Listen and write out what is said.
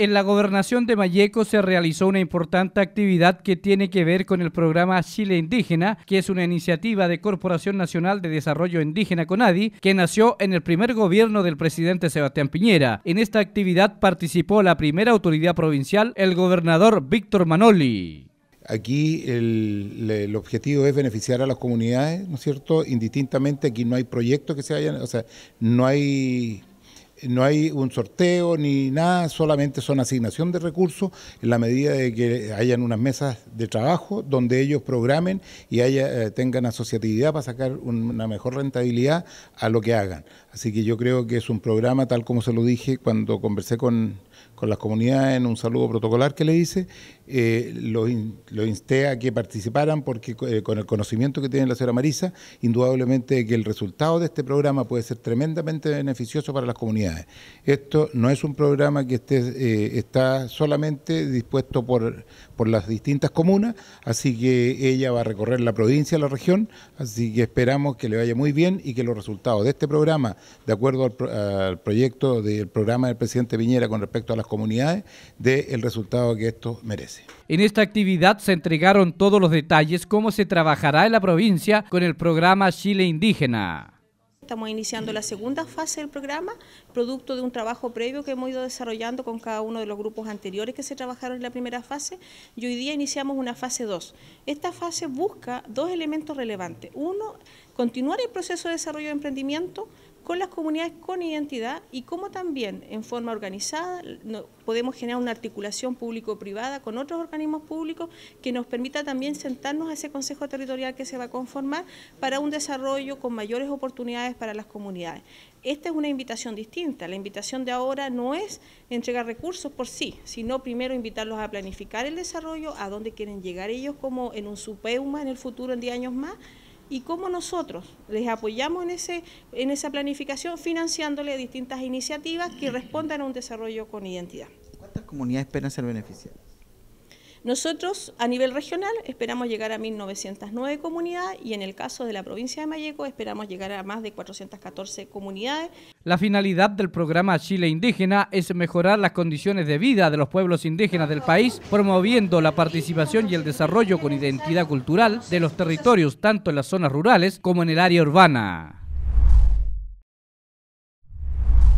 En la gobernación de Mayeco se realizó una importante actividad que tiene que ver con el programa Chile Indígena, que es una iniciativa de Corporación Nacional de Desarrollo Indígena CONADI, que nació en el primer gobierno del presidente Sebastián Piñera. En esta actividad participó la primera autoridad provincial, el gobernador Víctor Manoli. Aquí el, objetivo es beneficiar a las comunidades, ¿no es cierto? Indistintamente, aquí no hay proyectos que se hayan, o sea, no hay no hay un sorteo ni nada, solamente son asignación de recursos en la medida de que hayan unas mesas de trabajo donde ellos programen y haya, eh, tengan asociatividad para sacar una mejor rentabilidad a lo que hagan. Así que yo creo que es un programa, tal como se lo dije cuando conversé con, con las comunidades en un saludo protocolar que le hice, eh, los, insté a que participaran porque eh, con el conocimiento que tiene la señora Marisa, indudablemente que el resultado de este programa puede ser tremendamente beneficioso para las comunidades. Esto no es un programa que esté, eh, está solamente dispuesto por, por las distintas comunas, así que ella va a recorrer la provincia, la región, así que esperamos que le vaya muy bien y que los resultados de este programa, de acuerdo al, al proyecto del programa del presidente Piñera con respecto a las comunidades, dé el resultado que esto merece. En esta actividad se entregaron todos los detalles cómo se trabajará en la provincia con el programa Chile Indígena. Estamos iniciando la segunda fase del programa, producto de un trabajo previo que hemos ido desarrollando con cada uno de los grupos anteriores que se trabajaron en la primera fase y hoy día iniciamos una fase 2. Esta fase busca dos elementos relevantes. Uno, continuar el proceso de desarrollo de emprendimiento con las comunidades con identidad y cómo también en forma organizada podemos generar una articulación público-privada con otros organismos públicos que nos permita también sentarnos a ese Consejo Territorial que se va a conformar para un desarrollo con mayores oportunidades para las comunidades. Esta es una invitación distinta. La invitación de ahora no es entregar recursos por sí, sino primero invitarlos a planificar el desarrollo, a dónde quieren llegar ellos como en un supeuma en el futuro, en 10 años más, y cómo nosotros les apoyamos en, ese, en esa planificación financiándole distintas iniciativas que respondan a un desarrollo con identidad. ¿Cuántas comunidades esperan ser beneficiadas? Nosotros a nivel regional esperamos llegar a 1.909 comunidades y en el caso de la provincia de Mayeco esperamos llegar a más de 414 comunidades. La finalidad del programa Chile Indígena es mejorar las condiciones de vida de los pueblos indígenas del país, promoviendo la participación y el desarrollo con identidad cultural de los territorios tanto en las zonas rurales como en el área urbana.